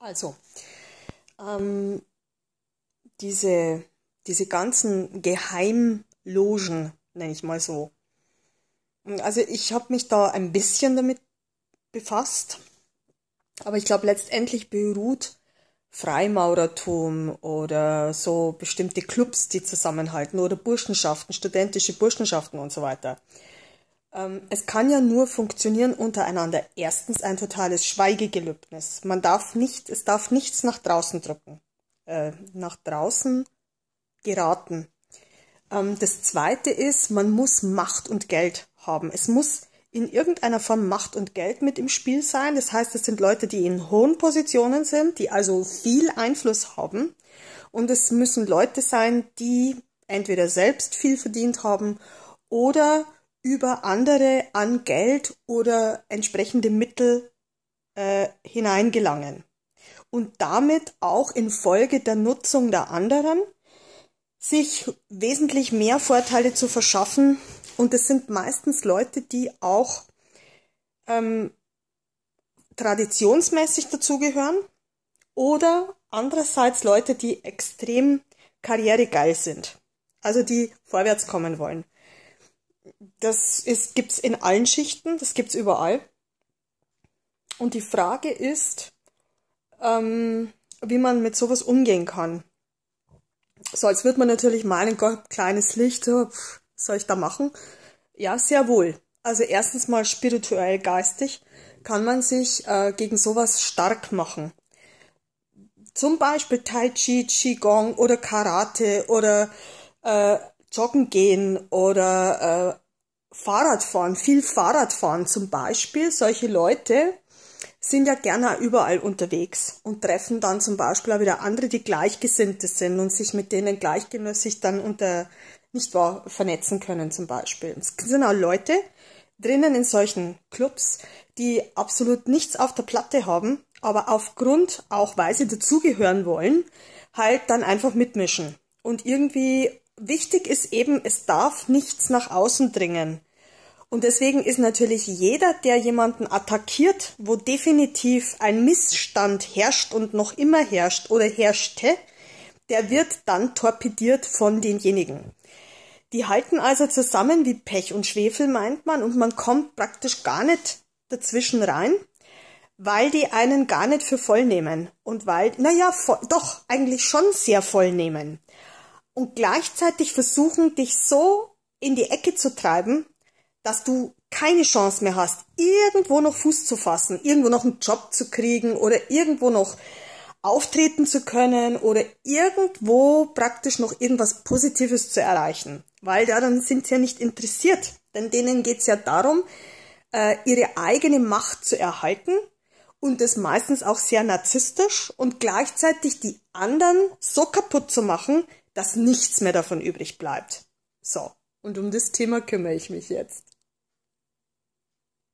Also, ähm, diese, diese ganzen Geheimlogen, nenne ich mal so. Also ich habe mich da ein bisschen damit befasst, aber ich glaube letztendlich beruht Freimaurertum oder so bestimmte Clubs, die zusammenhalten oder Burschenschaften, studentische Burschenschaften und so weiter ähm, es kann ja nur funktionieren untereinander. Erstens ein totales Schweigegelübnis. Man darf nicht, es darf nichts nach draußen drücken, äh, nach draußen geraten. Ähm, das zweite ist, man muss Macht und Geld haben. Es muss in irgendeiner Form Macht und Geld mit im Spiel sein. Das heißt, es sind Leute, die in hohen Positionen sind, die also viel Einfluss haben. Und es müssen Leute sein, die entweder selbst viel verdient haben oder über andere an Geld oder entsprechende Mittel äh, hineingelangen und damit auch infolge der Nutzung der anderen sich wesentlich mehr Vorteile zu verschaffen. Und es sind meistens Leute, die auch ähm, traditionsmäßig dazugehören oder andererseits Leute, die extrem karrieregeil sind, also die vorwärts kommen wollen das ist, gibt's in allen Schichten, das gibt's überall. Und die Frage ist, ähm, wie man mit sowas umgehen kann. So, als wird man natürlich meinen, Gott, kleines Licht, oh, was soll ich da machen? Ja, sehr wohl. Also erstens mal spirituell, geistig kann man sich äh, gegen sowas stark machen. Zum Beispiel Tai Chi, Qigong oder Karate oder äh, joggen gehen oder äh, fahren, viel Fahrrad fahren zum Beispiel. Solche Leute sind ja gerne überall unterwegs und treffen dann zum Beispiel auch wieder andere, die Gleichgesinnte sind und sich mit denen gleichgenössig dann unter, nicht wahr, vernetzen können zum Beispiel. Es sind auch Leute drinnen in solchen Clubs, die absolut nichts auf der Platte haben, aber aufgrund, auch weil sie dazugehören wollen, halt dann einfach mitmischen und irgendwie wichtig ist eben, es darf nichts nach außen dringen. Und deswegen ist natürlich jeder, der jemanden attackiert, wo definitiv ein Missstand herrscht und noch immer herrscht oder herrschte, der wird dann torpediert von denjenigen. Die halten also zusammen wie Pech und Schwefel, meint man, und man kommt praktisch gar nicht dazwischen rein, weil die einen gar nicht für voll nehmen und weil, naja, voll, doch, eigentlich schon sehr voll nehmen und gleichzeitig versuchen, dich so in die Ecke zu treiben, dass du keine Chance mehr hast, irgendwo noch Fuß zu fassen, irgendwo noch einen Job zu kriegen oder irgendwo noch auftreten zu können oder irgendwo praktisch noch irgendwas Positives zu erreichen. Weil ja, dann sind sie ja nicht interessiert. Denn denen geht es ja darum, äh, ihre eigene Macht zu erhalten und das meistens auch sehr narzisstisch und gleichzeitig die anderen so kaputt zu machen, dass nichts mehr davon übrig bleibt. So, und um das Thema kümmere ich mich jetzt.